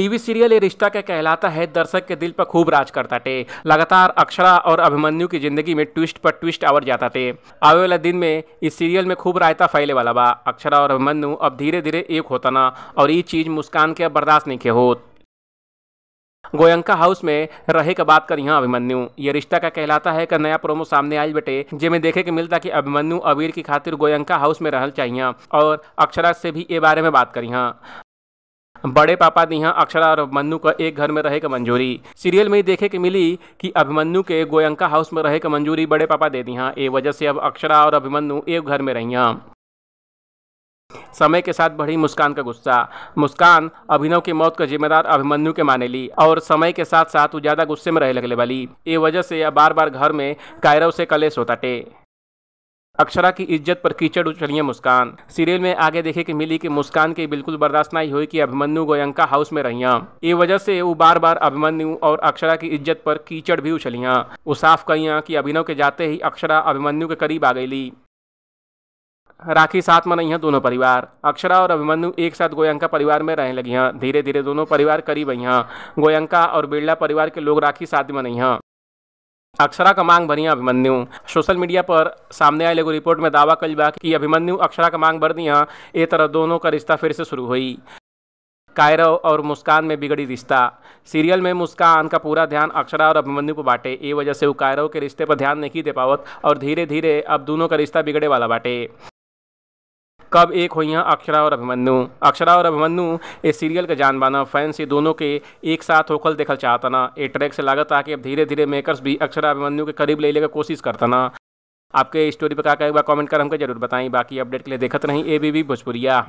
TV serial ये रिश्ता क्या कहलाता है दर्शक के दिल पर खूब राज करता थे लगातार अक्षरा और अभिमन्यु की जिंदगी में ट्विस्ट पर ट्विस्ट आवर जाता थे आवे वाला दिन में इस सीरियल में खूब रायता फैले वाला बा अक्षरा और अभिमन्यु अब धीरे धीरे एक होता ना और ये चीज़ मुस्कान के अब बर्दाश्त नहीं के होत गोयंका हाउस में रहे का बात करी हाँ अभिमन्यु ये रिश्ता का कहलाता है का नया प्रोमो सामने आयल बेटे जिमें देखे के मिलता कि अभिमन्यु अबीर की खातिर गोयंका हाउस में रहना चाहिए और अक्षरा से भी ये बारे में बात करी हाँ बड़े पापा दी अक्षरा और अभिमन्यु का एक घर में रहे का मंजूरी सीरियल में देखे के मिली कि अभिमन्यु के गोयंका हाउस में रहे का मंजूरी बड़े पापा दे दी ये वजह से अब अक्षरा और अभिमन्यु एक घर में रही समय के साथ बढ़ी मुस्कान का गुस्सा मुस्कान अभिनव की मौत का जिम्मेदार अभिमन्यु के माने ली और समय के साथ साथ वो ज्यादा गुस्से में रहने लगने वाली ये वजह से बार बार घर में कायरव से कलेश होता टे अक्षरा की इज्जत पर कीचड़ उछलिए मुस्कान सीरियल में आगे देखे कि मिली कि मुस्कान के बिल्कुल बर्दाश्त नहीं हुई कि अभिमन्यु गोयंका हाउस में रहिया ये वजह से वो बार बार अभिमन्यु और अक्षरा की इज्जत पर कीचड़ भी उछलिया वो साफ कहिया कि अभिनव के जाते ही अक्षरा अभिमन्यु के करीब आ गई राखी साथ में नहीं है दोनों परिवार अक्षरा और अभिमन्यु एक साथ गोयंका परिवार में रहने लगी हैं धीरे धीरे दोनों परिवार करीब आई हैं गोयंका और बिरला परिवार के लोग राखी साथ में नहीं हैं अक्षरा का मांग बनी अभिमन्यु सोशल मीडिया पर सामने आए लोगों रिपोर्ट में दावा कल बा कि अभिमन्यु अक्षरा का कमांग बर्दिया ए तरह दोनों का रिश्ता फिर से शुरू हुई कायरव और मुस्कान में बिगड़ी रिश्ता सीरियल में मुस्कान का पूरा ध्यान अक्षरा और अभिमन्यु पर बांटे ये वजह से वो कायरव के रिश्ते पर ध्यान नहीं दे पावत और धीरे धीरे अब दोनों का रिश्ता बिगड़े वाला बांटे कब एक हुई अक्षरा और अभिमन्यु अक्षरा और अभिमन्यु इस सीरियल का जान बाना फैंस ये दोनों के एक साथ होकर देखल चाहता ना ए ट्रैक से लागत आके अब धीरे धीरे मेकर्स भी अक्षरा अभिमन्यु के करीब ले लेकर कोशिश करता ना आपके स्टोरी पर का एक बार कमेंट कर हमको जरूर बताएं बाकी अपडेट के लिए देखते रहें ए बी भोजपुरिया